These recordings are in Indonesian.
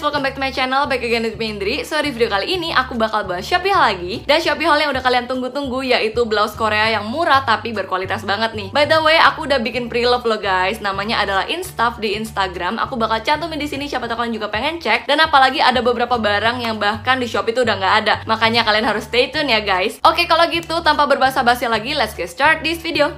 guys, welcome back to my channel, back again with me Indri So di video kali ini aku bakal bahas Shopee Haul lagi Dan Shopee Haul yang udah kalian tunggu-tunggu yaitu blouse Korea yang murah tapi berkualitas banget nih By the way, aku udah bikin pre-love loh guys Namanya adalah Instaf di Instagram Aku bakal cantumin di sini siapa tahu kalian juga pengen cek Dan apalagi ada beberapa barang yang bahkan di Shopee tuh udah gak ada Makanya kalian harus stay tune ya guys Oke kalau gitu tanpa berbahasa basi lagi, let's get start this video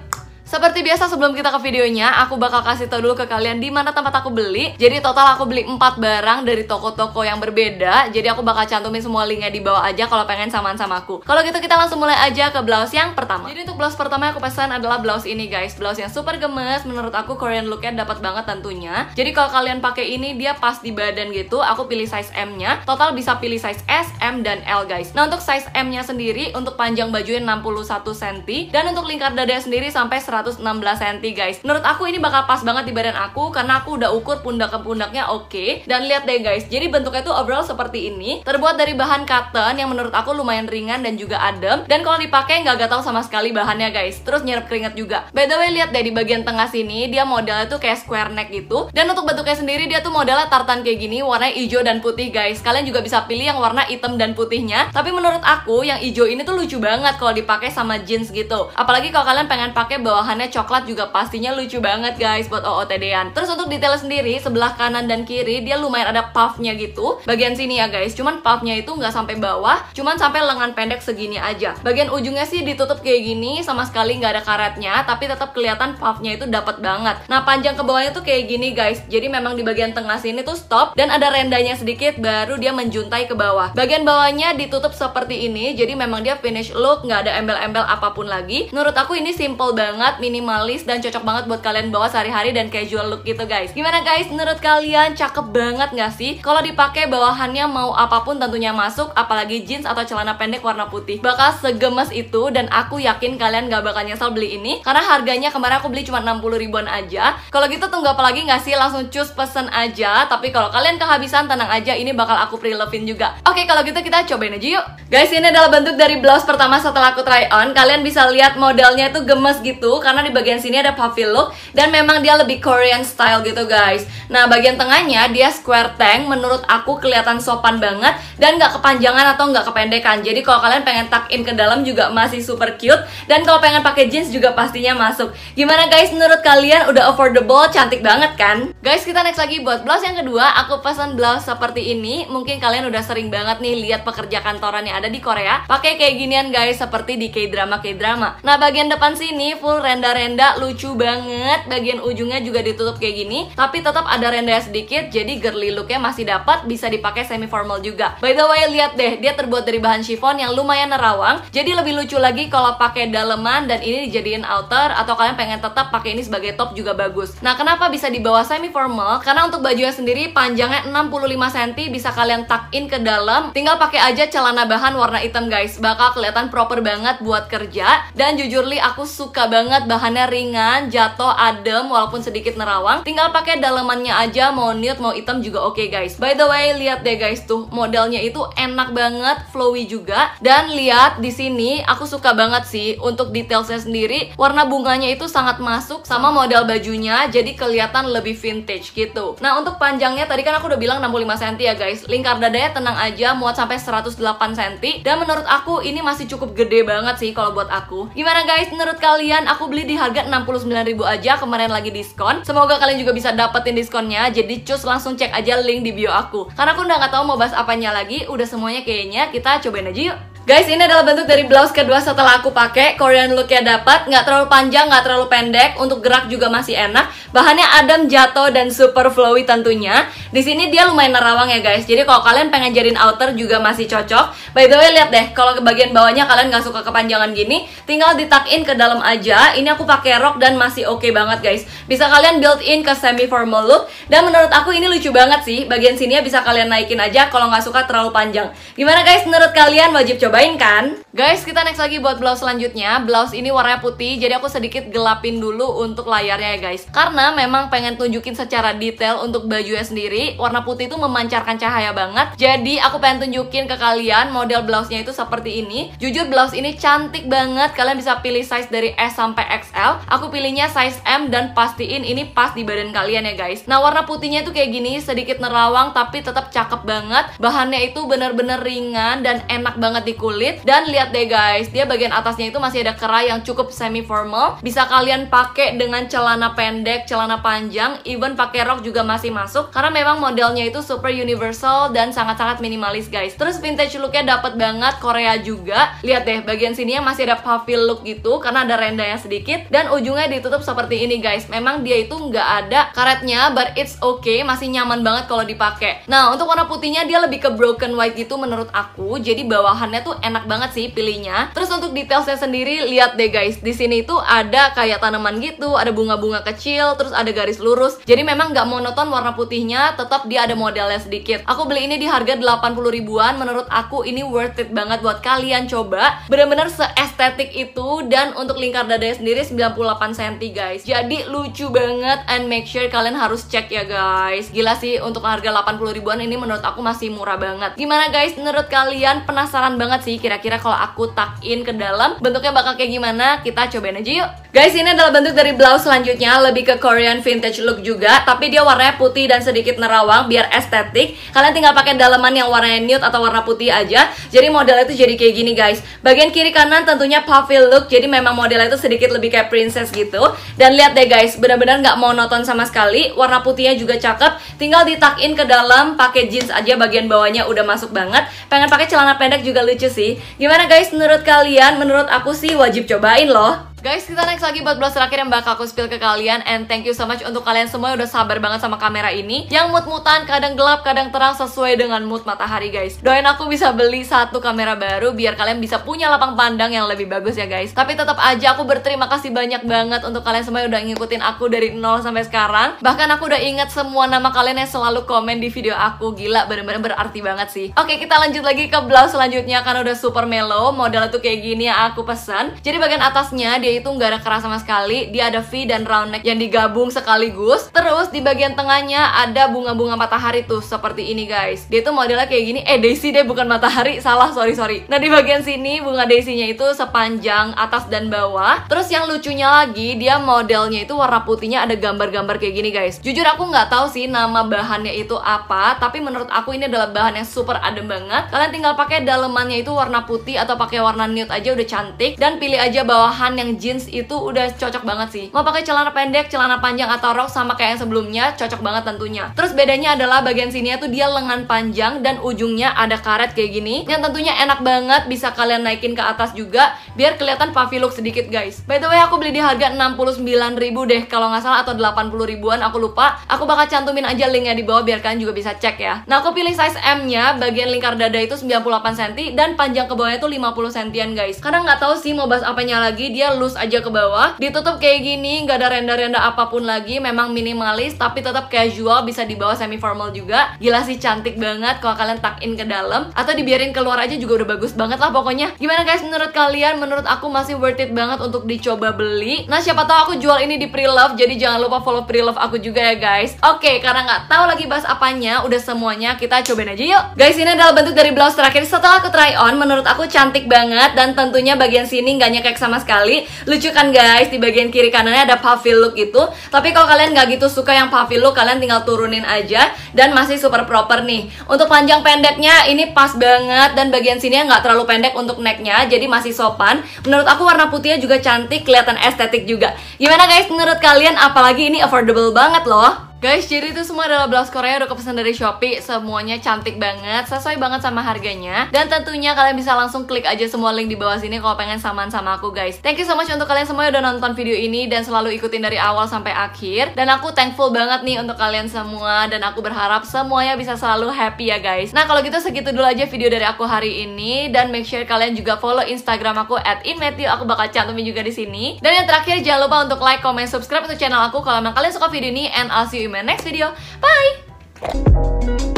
seperti biasa sebelum kita ke videonya, aku bakal kasih tau dulu ke kalian di mana tempat aku beli. Jadi total aku beli 4 barang dari toko-toko yang berbeda. Jadi aku bakal cantumin semua linknya di bawah aja kalau pengen samaan sama aku. Kalau gitu kita langsung mulai aja ke blouse yang pertama. Jadi untuk blouse pertama yang aku pesan adalah blouse ini guys. Blouse yang super gemes, menurut aku Korean looknya dapat banget tentunya. Jadi kalau kalian pakai ini dia pas di badan gitu. Aku pilih size M-nya. Total bisa pilih size S, M, dan L guys. Nah untuk size M-nya sendiri, untuk panjang bajunya 61 cm dan untuk lingkar dada sendiri sampai 100 116 cm guys menurut aku ini bakal pas banget di badan aku karena aku udah ukur pundak ke pundaknya oke okay. dan lihat deh guys jadi bentuknya tuh overall seperti ini terbuat dari bahan cotton yang menurut aku lumayan ringan dan juga adem dan kalau dipakai nggak gatal sama sekali bahannya guys terus nyerap keringat juga by the way lihat deh di bagian tengah sini dia modelnya tuh kayak square neck gitu dan untuk bentuknya sendiri dia tuh modelnya tartan kayak gini warna hijau dan putih guys kalian juga bisa pilih yang warna hitam dan putihnya tapi menurut aku yang hijau ini tuh lucu banget kalau dipakai sama jeans gitu apalagi kalau kalian pengen pakai bawahan bahannya coklat juga pastinya lucu banget guys buat OOTD-an. Terus untuk detail sendiri, sebelah kanan dan kiri dia lumayan ada puffnya gitu. Bagian sini ya guys, cuman puffnya itu nggak sampai bawah, cuman sampai lengan pendek segini aja. Bagian ujungnya sih ditutup kayak gini, sama sekali nggak ada karetnya, tapi tetap kelihatan puffnya itu dapat banget. Nah panjang ke bawahnya tuh kayak gini guys, jadi memang di bagian tengah sini tuh stop dan ada rendahnya sedikit, baru dia menjuntai ke bawah. Bagian bawahnya ditutup seperti ini, jadi memang dia finish look nggak ada embel-embel apapun lagi. Menurut aku ini simple banget banget, minimalis dan cocok banget buat kalian bawa sehari-hari dan casual look gitu guys. Gimana guys? Menurut kalian cakep banget nggak sih? Kalau dipakai bawahannya mau apapun tentunya masuk, apalagi jeans atau celana pendek warna putih. Bakal segemes itu dan aku yakin kalian gak bakal nyesel beli ini karena harganya kemarin aku beli cuma 60 ribuan aja. Kalau gitu tunggu apa lagi nggak sih? Langsung cus pesen aja. Tapi kalau kalian kehabisan tenang aja ini bakal aku pre-lovein juga. Oke, kalau gitu kita cobain aja yuk. Guys, ini adalah bentuk dari blouse pertama setelah aku try on. Kalian bisa lihat modelnya itu gemes gitu karena di bagian sini ada look dan memang dia lebih Korean style gitu guys. Nah bagian tengahnya dia square tank menurut aku kelihatan sopan banget dan nggak kepanjangan atau nggak kependekan. Jadi kalau kalian pengen tuck in ke dalam juga masih super cute dan kalau pengen pakai jeans juga pastinya masuk. Gimana guys menurut kalian udah affordable cantik banget kan? Guys kita next lagi buat blouse yang kedua aku pesan blouse seperti ini mungkin kalian udah sering banget nih lihat pekerja kantoran yang ada di Korea pakai kayak ginian guys seperti di K-drama K-drama. Nah bagian depan sini full red renda-renda lucu banget bagian ujungnya juga ditutup kayak gini tapi tetap ada renda sedikit jadi girly looknya masih dapat bisa dipakai semi formal juga by the way lihat deh dia terbuat dari bahan chiffon yang lumayan nerawang jadi lebih lucu lagi kalau pakai daleman dan ini dijadiin outer atau kalian pengen tetap pakai ini sebagai top juga bagus nah kenapa bisa dibawa semi formal karena untuk bajunya sendiri panjangnya 65 cm bisa kalian tuck in ke dalam tinggal pakai aja celana bahan warna hitam guys bakal kelihatan proper banget buat kerja dan jujurly aku suka banget banget, bahannya ringan, jatuh adem walaupun sedikit nerawang. Tinggal pakai dalemannya aja, mau nude mau hitam juga oke okay, guys. By the way, lihat deh guys tuh modelnya itu enak banget, flowy juga. Dan lihat di sini aku suka banget sih untuk detailnya sendiri. Warna bunganya itu sangat masuk sama model bajunya, jadi kelihatan lebih vintage gitu. Nah, untuk panjangnya tadi kan aku udah bilang 65 cm ya guys. Lingkar dadanya tenang aja, muat sampai 108 cm. Dan menurut aku ini masih cukup gede banget sih kalau buat aku. Gimana guys, menurut kalian aku beli di harga 69.000 aja kemarin lagi diskon. Semoga kalian juga bisa dapetin diskonnya. Jadi cus langsung cek aja link di bio aku. Karena aku udah nggak tahu mau bahas apanya lagi, udah semuanya kayaknya kita cobain aja yuk. Guys, ini adalah bentuk dari blouse kedua setelah aku pakai. Korean look looknya dapat, nggak terlalu panjang, nggak terlalu pendek. Untuk gerak juga masih enak. Bahannya adam jatuh, dan super flowy tentunya. Di sini dia lumayan nerawang ya guys. Jadi kalau kalian pengen jadiin outer juga masih cocok. By the way, lihat deh. Kalau ke bagian bawahnya kalian nggak suka kepanjangan gini, tinggal tuck in ke dalam aja. Ini aku pakai rok dan masih oke okay banget guys. Bisa kalian build in ke semi formal look. Dan menurut aku ini lucu banget sih. Bagian sini ya bisa kalian naikin aja kalau nggak suka terlalu panjang. Gimana guys? Menurut kalian wajib coba cobain kan? Guys, kita next lagi buat blouse selanjutnya. Blouse ini warnanya putih, jadi aku sedikit gelapin dulu untuk layarnya ya guys. Karena memang pengen tunjukin secara detail untuk bajunya sendiri. Warna putih itu memancarkan cahaya banget. Jadi aku pengen tunjukin ke kalian model blouse-nya itu seperti ini. Jujur blouse ini cantik banget. Kalian bisa pilih size dari S sampai XL. Aku pilihnya size M dan pastiin ini pas di badan kalian ya guys. Nah, warna putihnya itu kayak gini, sedikit nerawang tapi tetap cakep banget. Bahannya itu bener-bener ringan dan enak banget di kulit. Dan lihat lihat deh guys, dia bagian atasnya itu masih ada kerah yang cukup semi formal. Bisa kalian pakai dengan celana pendek, celana panjang, even pakai rok juga masih masuk karena memang modelnya itu super universal dan sangat-sangat minimalis guys. Terus vintage looknya dapat banget Korea juga. Lihat deh bagian sininya masih ada puffy look gitu karena ada yang sedikit dan ujungnya ditutup seperti ini guys. Memang dia itu nggak ada karetnya, but it's okay, masih nyaman banget kalau dipakai. Nah untuk warna putihnya dia lebih ke broken white gitu menurut aku. Jadi bawahannya tuh enak banget sih pilihnya. Terus untuk detailsnya sendiri lihat deh guys, di sini itu ada kayak tanaman gitu, ada bunga-bunga kecil, terus ada garis lurus. Jadi memang nggak monoton warna putihnya, tetap dia ada modelnya sedikit. Aku beli ini di harga 80 ribuan, menurut aku ini worth it banget buat kalian coba. Bener-bener seestetik itu dan untuk lingkar dada sendiri 98 cm guys. Jadi lucu banget and make sure kalian harus cek ya guys. Gila sih untuk harga 80 ribuan ini menurut aku masih murah banget. Gimana guys menurut kalian penasaran banget sih kira-kira kalau aku tuck-in ke dalam bentuknya bakal kayak gimana kita cobain aja yuk guys ini adalah bentuk dari blouse selanjutnya lebih ke Korean vintage look juga tapi dia warnanya putih dan sedikit nerawang biar estetik kalian tinggal pakai daleman yang warnanya nude atau warna putih aja jadi modelnya itu jadi kayak gini guys bagian kiri kanan tentunya puffy look jadi memang modelnya itu sedikit lebih kayak princess gitu dan lihat deh guys benar-benar gak monoton sama sekali warna putihnya juga cakep tinggal in ke dalam pakai jeans aja bagian bawahnya udah masuk banget pengen pakai celana pendek juga lucu sih gimana guys menurut kalian? Menurut aku sih wajib cobain loh. Guys, kita next lagi buat belas terakhir yang bakal aku spill ke kalian And thank you so much untuk kalian semua yang udah sabar banget sama kamera ini Yang mood mutan kadang gelap, kadang terang sesuai dengan mood matahari guys Doain aku bisa beli satu kamera baru biar kalian bisa punya lapang pandang yang lebih bagus ya guys Tapi tetap aja aku berterima kasih banyak banget untuk kalian semua yang udah ngikutin aku dari nol sampai sekarang Bahkan aku udah inget semua nama kalian yang selalu komen di video aku Gila, bener-bener berarti banget sih Oke, kita lanjut lagi ke blouse selanjutnya karena udah super mellow Modelnya tuh kayak gini yang aku pesan Jadi bagian atasnya dia itu nggak ada keras sama sekali. Dia ada V dan round neck yang digabung sekaligus. Terus di bagian tengahnya ada bunga-bunga matahari tuh seperti ini guys. Dia tuh modelnya kayak gini. Eh daisy deh bukan matahari, salah sorry sorry. Nah di bagian sini bunga Daisy-nya itu sepanjang atas dan bawah. Terus yang lucunya lagi dia modelnya itu warna putihnya ada gambar-gambar kayak gini guys. Jujur aku nggak tahu sih nama bahannya itu apa, tapi menurut aku ini adalah bahan yang super adem banget. Kalian tinggal pakai dalemannya itu warna putih atau pakai warna nude aja udah cantik dan pilih aja bawahan yang jeans itu udah cocok banget sih mau pakai celana pendek celana panjang atau rok sama kayak yang sebelumnya cocok banget tentunya terus bedanya adalah bagian sini tuh dia lengan panjang dan ujungnya ada karet kayak gini yang tentunya enak banget bisa kalian naikin ke atas juga biar kelihatan puffy look sedikit guys by the way aku beli di harga 69.000 deh kalau nggak salah atau 80 ribuan aku lupa aku bakal cantumin aja linknya di bawah biar kalian juga bisa cek ya nah aku pilih size M nya bagian lingkar dada itu 98 cm dan panjang ke bawahnya tuh 50 cm guys karena nggak tahu sih mau bahas apanya lagi dia loose lurus aja ke bawah ditutup kayak gini nggak ada renda-renda apapun lagi memang minimalis tapi tetap casual bisa dibawa semi formal juga gila sih cantik banget kalau kalian tuck in ke dalam atau dibiarin keluar aja juga udah bagus banget lah pokoknya gimana guys menurut kalian menurut aku masih worth it banget untuk dicoba beli nah siapa tahu aku jual ini di pre-love jadi jangan lupa follow pre-love aku juga ya guys oke okay, karena nggak tahu lagi bahas apanya udah semuanya kita cobain aja yuk guys ini adalah bentuk dari blouse terakhir setelah aku try on menurut aku cantik banget dan tentunya bagian sini nggak nyekek sama sekali lucu kan guys di bagian kiri kanannya ada puffy look itu tapi kalau kalian nggak gitu suka yang puffy look kalian tinggal turunin aja dan masih super proper nih untuk panjang pendeknya ini pas banget dan bagian sini nggak terlalu pendek untuk necknya jadi masih sopan menurut aku warna putihnya juga cantik kelihatan estetik juga gimana guys menurut kalian apalagi ini affordable banget loh Guys, jadi itu semua adalah blouse Korea udah kepesan dari Shopee. Semuanya cantik banget, sesuai banget sama harganya. Dan tentunya kalian bisa langsung klik aja semua link di bawah sini kalau pengen samaan sama aku, guys. Thank you so much untuk kalian semua yang udah nonton video ini dan selalu ikutin dari awal sampai akhir. Dan aku thankful banget nih untuk kalian semua dan aku berharap semuanya bisa selalu happy ya, guys. Nah, kalau gitu segitu dulu aja video dari aku hari ini dan make sure kalian juga follow Instagram aku @inmatthew. Aku bakal cantumin juga di sini. Dan yang terakhir jangan lupa untuk like, comment, subscribe untuk channel aku kalau memang kalian suka video ini and I'll see you my next video. Bye!